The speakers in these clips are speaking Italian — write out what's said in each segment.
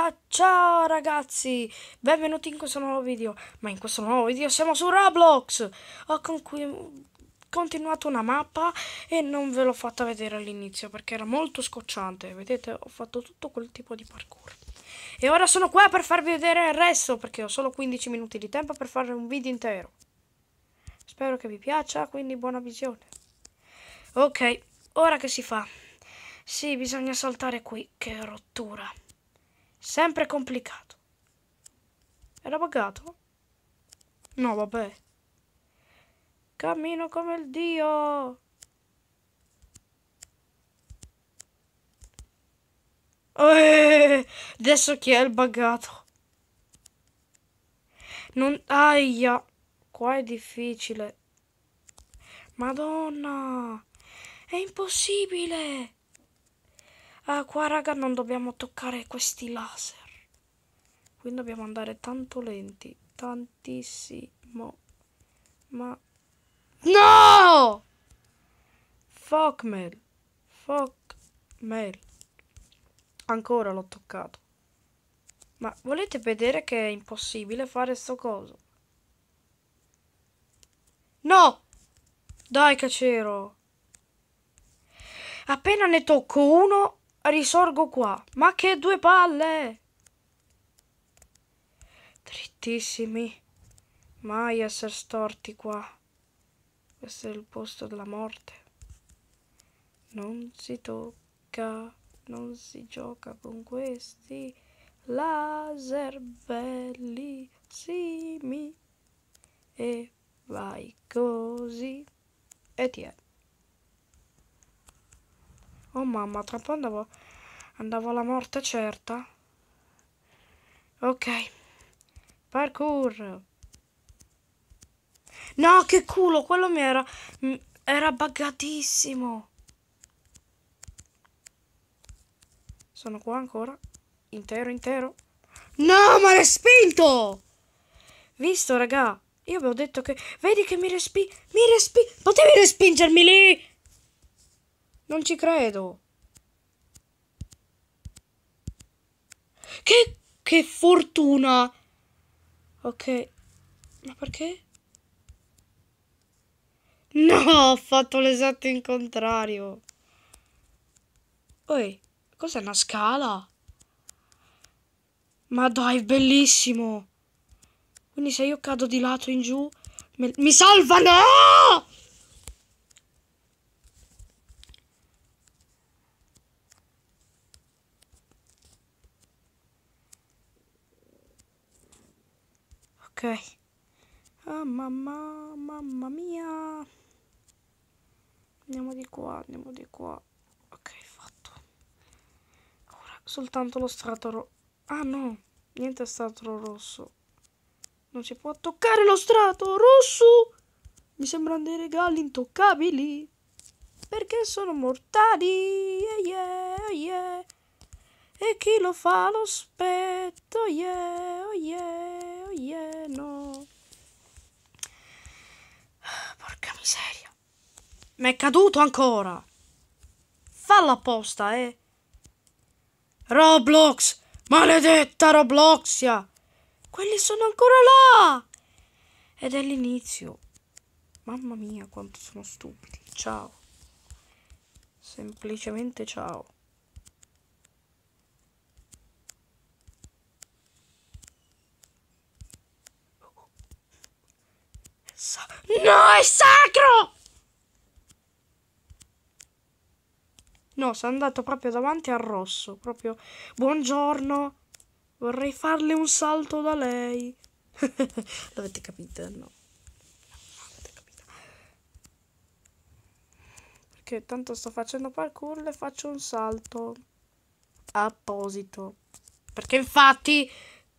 volta ciao ragazzi benvenuti in questo nuovo video ma in questo nuovo video siamo su Roblox ho continuato una mappa e non ve l'ho fatta vedere all'inizio perché era molto scocciante vedete ho fatto tutto quel tipo di parkour e ora sono qua per farvi vedere il resto perché ho solo 15 minuti di tempo per fare un video intero spero che vi piaccia quindi buona visione ok ora che si fa? Sì, bisogna saltare qui, che rottura. Sempre complicato. Era buggato? No, vabbè. Cammino come il dio. Eeeh, adesso chi è il buggato? Non... Aia. Qua è difficile. Madonna. È impossibile. Ah, qua, raga, non dobbiamo toccare questi laser. Quindi dobbiamo andare tanto lenti. Tantissimo. Ma... No! Fuck mail. Fuck mail. Ancora l'ho toccato. Ma volete vedere che è impossibile fare sto coso? No! Dai che c'ero! Appena ne tocco uno risorgo qua. Ma che due palle! Drittissimi. Mai essere storti qua. Questo è il posto della morte. Non si tocca, non si gioca con questi laser bellissimi. E vai così. E ti è. Oh mamma, tra un po' andavo, andavo alla morte certa. Ok. Parkour. No, che culo, quello mi era... Era buggatissimo. Sono qua ancora. Intero, intero. No, ma spinto! Visto, raga? Io vi ho detto che... Vedi che mi respi... Mi respi... Potevi respingermi lì! Non ci credo. Che, che fortuna. Ok. Ma perché? No, ho fatto l'esatto in contrario. Oi, cos'è una scala? Ma dai, bellissimo. Quindi se io cado di lato in giù... Mi salvano! no! Oh, mamma, mamma mia. Andiamo di qua, andiamo di qua. Ok, fatto. Ora soltanto lo strato rosso. Ah no, niente strato rosso. Non si può toccare lo strato rosso. Mi sembrano dei regali intoccabili. Perché sono mortali. Yeah, yeah, yeah. E chi lo fa lo spetto. Yeah, oh, yeah ieno. Porca miseria. Ma è caduto ancora. Fallo apposta, eh. Roblox. Maledetta Robloxia. Quelli sono ancora là. Ed è l'inizio. Mamma mia, quanto sono stupidi. Ciao. Semplicemente ciao. no, è sacro! No, sono andato proprio davanti al rosso. Proprio, buongiorno, vorrei farle un salto da lei. L'avete capito? No. Perché tanto sto facendo parkour e faccio un salto apposito. Perché infatti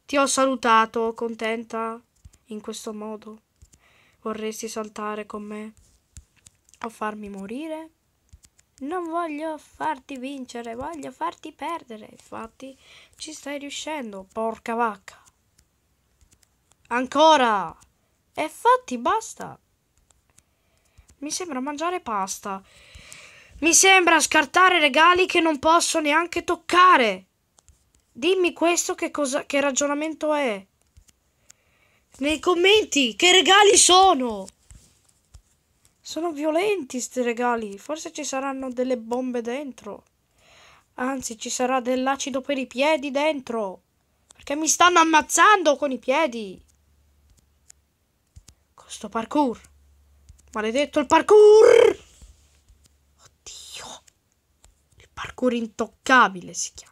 ti ho salutato, contenta, in questo modo. Vorresti saltare con me? O farmi morire? Non voglio farti vincere, voglio farti perdere. Infatti ci stai riuscendo, porca vacca. Ancora! E fatti basta. Mi sembra mangiare pasta. Mi sembra scartare regali che non posso neanche toccare. Dimmi questo che, cosa, che ragionamento è nei commenti che regali sono. Sono violenti sti regali. Forse ci saranno delle bombe dentro. Anzi, ci sarà dell'acido per i piedi dentro. Perché mi stanno ammazzando con i piedi. Con sto parkour. Maledetto il parkour! Oddio. Il parkour intoccabile si chiama.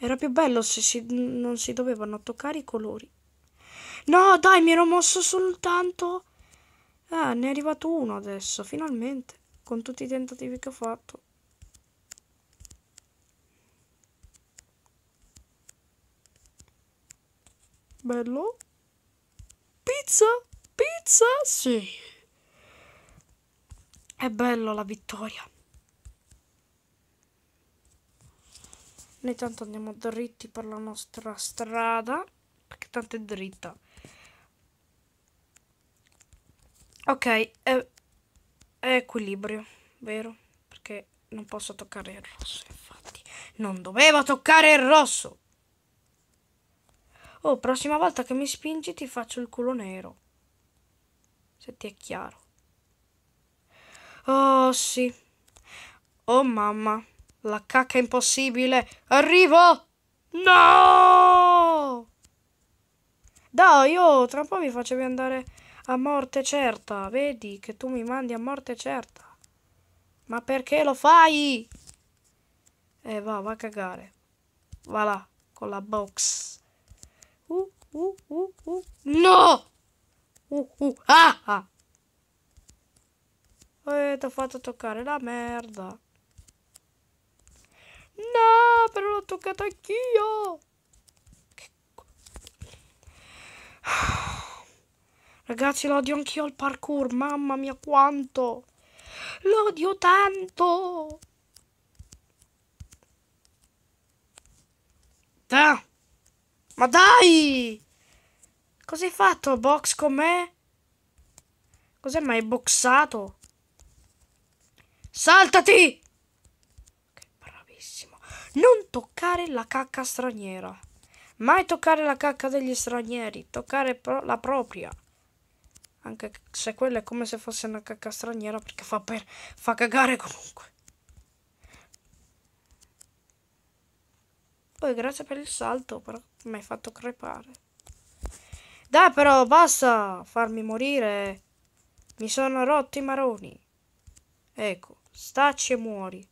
Era più bello se si, non si dovevano toccare i colori. No, dai, mi ero mosso soltanto... Ah, ne è arrivato uno adesso, finalmente. Con tutti i tentativi che ho fatto. Bello. Pizza? Pizza? Sì. È bello la vittoria. Noi tanto andiamo dritti per la nostra strada, perché tanto è dritta. Ok, è, è equilibrio, vero? Perché non posso toccare il rosso, infatti. Non dovevo toccare il rosso! Oh, prossima volta che mi spingi ti faccio il culo nero. Se ti è chiaro. Oh, sì. Oh, mamma. La cacca impossibile! Arrivo! No! Dai, io oh, tra un po' mi facevi andare a morte certa. Vedi che tu mi mandi a morte certa. Ma perché lo fai? Eh, va, va a cagare. Va là, con la box. Uh, uh, uh, uh. No! Uh, uh, ah! ah. Eh, ti ho fatto toccare la merda. No, però l'ho toccato anch'io. Ragazzi, l'odio anch'io al parkour. Mamma mia, quanto. L'odio tanto. Da. Ma dai! Cos'hai fatto? Box con me? Cos'è mai boxato? Saltati! non toccare la cacca straniera. Mai toccare la cacca degli stranieri, toccare pro la propria. Anche se quella è come se fosse una cacca straniera perché fa, per, fa cagare comunque. Poi grazie per il salto, però mi hai fatto crepare. Dai però, basta farmi morire. Mi sono rotti i maroni. Ecco, staci e muori.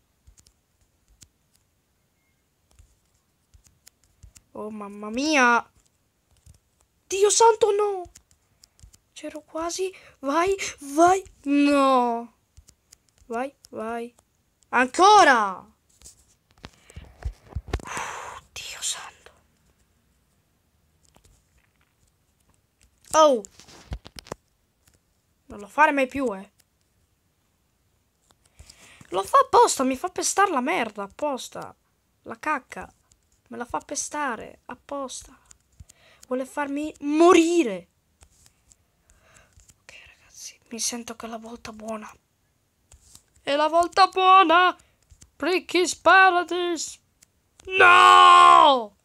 Oh mamma mia! Dio santo no! C'ero quasi. Vai, vai. No! Vai, vai. Ancora! Dio santo. Oh! Non lo fare mai più, eh. Lo fa apposta, mi fa pestare la merda, apposta. La cacca. Me la fa pestare apposta. Vuole farmi morire. Ok, ragazzi, mi sento che è la volta buona. È la volta buona! Pricky's Paradise! No!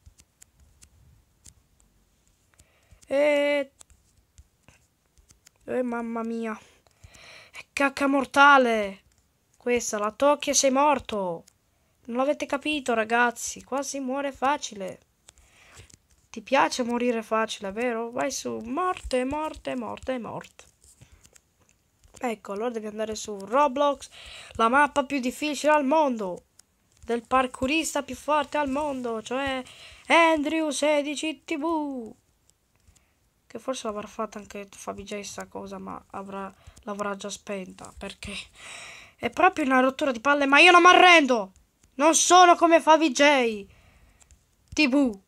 E... e mamma mia. È cacca mortale. Questa la tocchi e sei morto. Non l'avete capito, ragazzi. Qua si muore facile. Ti piace morire facile, vero? Vai su. Morte, morte, morte, morte. Ecco, allora devi andare su Roblox, la mappa più difficile al mondo. Del parkourista più forte al mondo, cioè Andrew16TV. Che forse l'avrà fatta anche Fabij sta cosa, ma avrà, l'avrà già spenta, perché... È proprio una rottura di palle, ma io non mi arrendo! Non sono come Favij TV.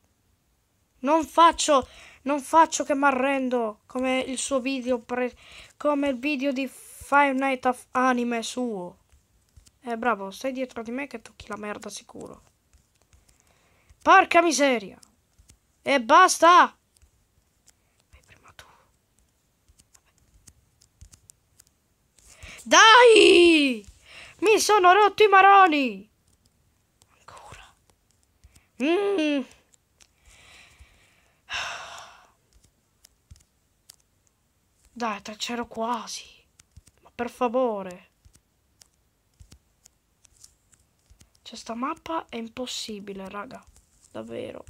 Non faccio, non faccio che mi arrendo come il suo video, pre, come il video di Five Night of Anime suo. Eh bravo, stai dietro di me che tocchi la merda sicuro. Porca miseria. E basta. Vai prima tu. Dai! Mi sono rotto i maroni! Mm. Dai, c'ero quasi. Ma per favore. Cioè, sta mappa è impossibile, raga. Davvero.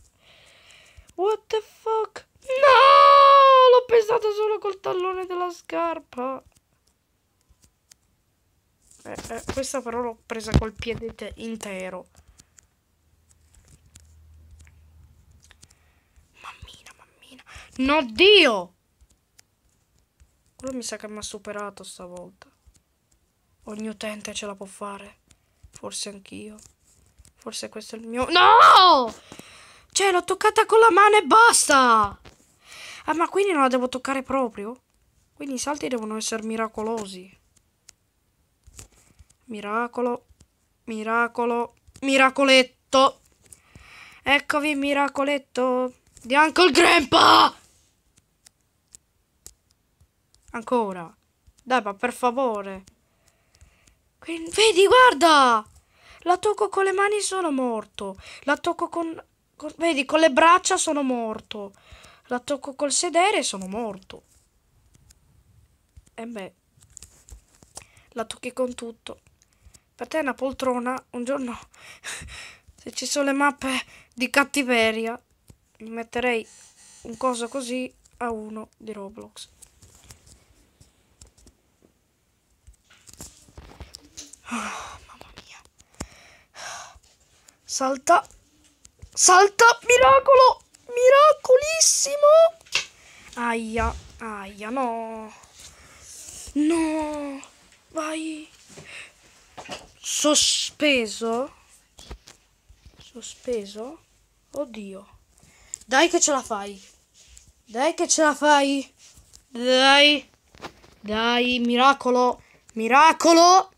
What the fuck? No! L'ho pesato solo col tallone della scarpa. Eh, eh, questa però l'ho presa col piede intero. No, Dio! Quello mi sa che mi ha superato stavolta. Ogni utente ce la può fare. Forse anch'io. Forse questo è il mio... No! Cioè, l'ho toccata con la mano e basta! Ah, ma quindi non la devo toccare proprio? Quindi i salti devono essere miracolosi. Miracolo. Miracolo. Miracoletto. Eccovi, miracoletto. Di Uncle Grandpa! Ancora. Dai, ma per favore. Quindi, vedi, guarda! La tocco con le mani sono morto. La tocco con, con... Vedi, con le braccia sono morto. La tocco col sedere e sono morto. E beh. La tocchi con tutto. Per te è una poltrona. Un giorno... se ci sono le mappe di cattiveria... Mi metterei un coso così a uno di Roblox. Oh, mamma mia. Salta. Salta. Miracolo. Miracolissimo. Aia. Aia, no. No. Vai. Sospeso. Sospeso. Oddio. Dai che ce la fai. Dai che ce la fai. Dai. Dai, miracolo. Miracolo.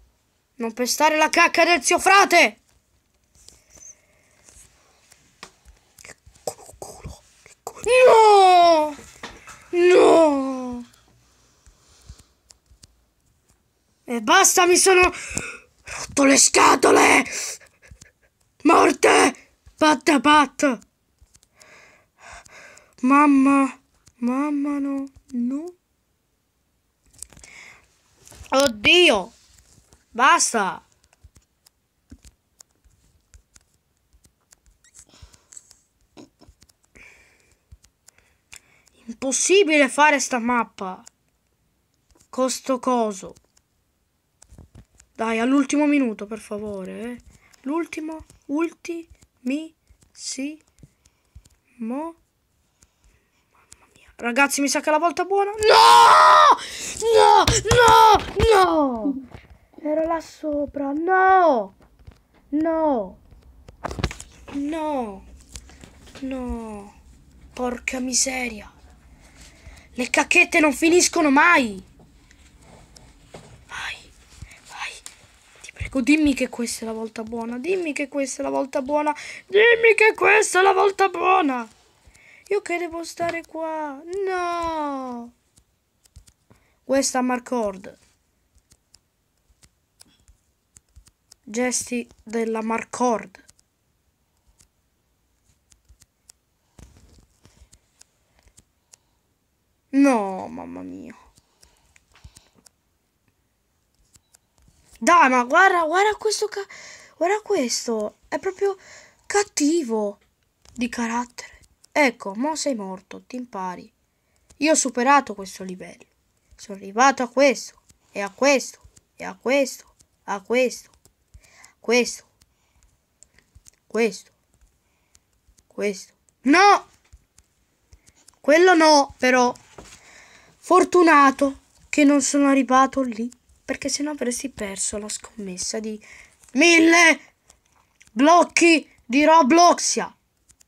Non pestare la cacca del zio frate! Che culo, che culo. No! No! E basta, mi sono rotto le scatole! Morte! Patta patta! Mamma, mamma no, no. Oddio! Basta! Impossibile fare sta mappa. Costo coso. Dai, all'ultimo minuto, per favore. Eh. L'ultimo, ulti, mi, si, mo. Mamma mia. Ragazzi, mi sa che è la volta buona. Nooo! ero là sopra. No! No! No! No! Porca miseria! Le cacchette non finiscono mai! Vai! Vai! Ti prego, dimmi che questa è la volta buona! Dimmi che questa è la volta buona! Dimmi che questa è la volta buona! Io che devo stare qua? No! Questa Marcord. gesti della Marcord. No, mamma mia. Dai, ma guarda, guarda questo ca... Guarda questo, è proprio cattivo di carattere. Ecco, mo sei morto, ti impari. Io ho superato questo livello. Sono arrivato a questo, e a questo, e a questo, a questo questo, questo, questo. No! Quello no, però. Fortunato che non sono arrivato lì, perché sennò avresti perso la scommessa di mille blocchi di Robloxia,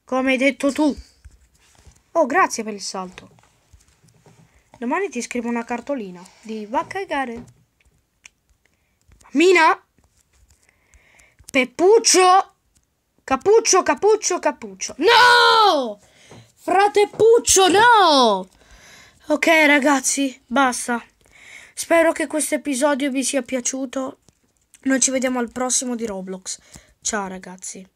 come hai detto tu. Oh, grazie per il salto. Domani ti scrivo una cartolina di va a cagare. Mina! Peppuccio! Capuccio, capuccio, capuccio. No! Frate Puccio, no! Ok ragazzi, basta. Spero che questo episodio vi sia piaciuto. Noi ci vediamo al prossimo di Roblox. Ciao ragazzi.